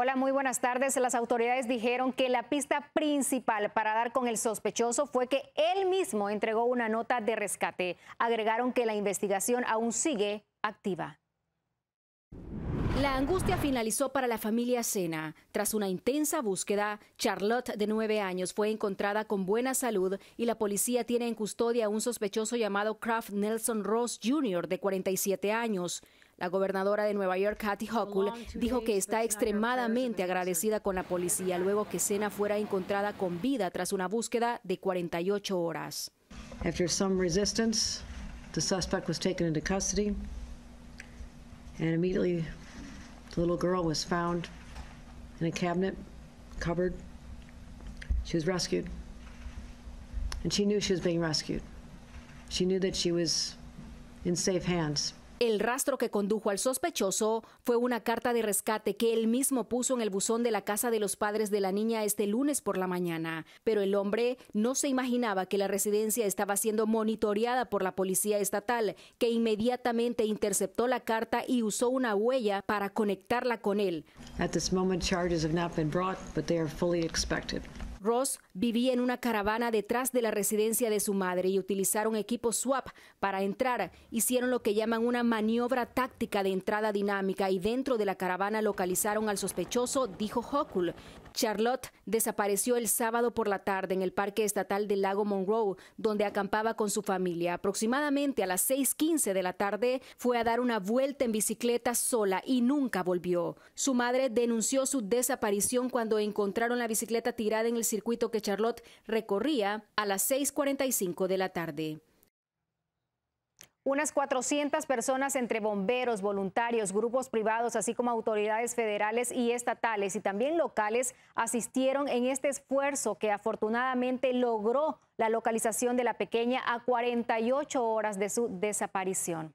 Hola, muy buenas tardes. Las autoridades dijeron que la pista principal para dar con el sospechoso fue que él mismo entregó una nota de rescate. Agregaron que la investigación aún sigue activa. La angustia finalizó para la familia Sena. Tras una intensa búsqueda, Charlotte, de nueve años, fue encontrada con buena salud y la policía tiene en custodia a un sospechoso llamado Kraft Nelson Ross Jr., de 47 años. La gobernadora de Nueva York, Kathy Hochul, dijo que está extremadamente agradecida con la policía luego que Sena fuera encontrada con vida tras una búsqueda de 48 horas. After some resistance, the suspect was taken into custody and immediately the little girl was found in a cabinet cupboard. She was rescued and she knew she was being rescued. She knew that she was in safe hands. El rastro que condujo al sospechoso fue una carta de rescate que él mismo puso en el buzón de la casa de los padres de la niña este lunes por la mañana, pero el hombre no se imaginaba que la residencia estaba siendo monitoreada por la policía estatal, que inmediatamente interceptó la carta y usó una huella para conectarla con él. At this moment charges have not been brought, but they are fully expected. Ross vivía en una caravana detrás de la residencia de su madre y utilizaron equipo SWAP para entrar. Hicieron lo que llaman una maniobra táctica de entrada dinámica y dentro de la caravana localizaron al sospechoso, dijo Hochul. Charlotte desapareció el sábado por la tarde en el Parque Estatal del Lago Monroe, donde acampaba con su familia. Aproximadamente a las 6.15 de la tarde fue a dar una vuelta en bicicleta sola y nunca volvió. Su madre denunció su desaparición cuando encontraron la bicicleta tirada en el circuito que Charlotte recorría a las 6.45 de la tarde. Unas 400 personas entre bomberos, voluntarios, grupos privados, así como autoridades federales y estatales y también locales asistieron en este esfuerzo que afortunadamente logró la localización de la pequeña a 48 horas de su desaparición.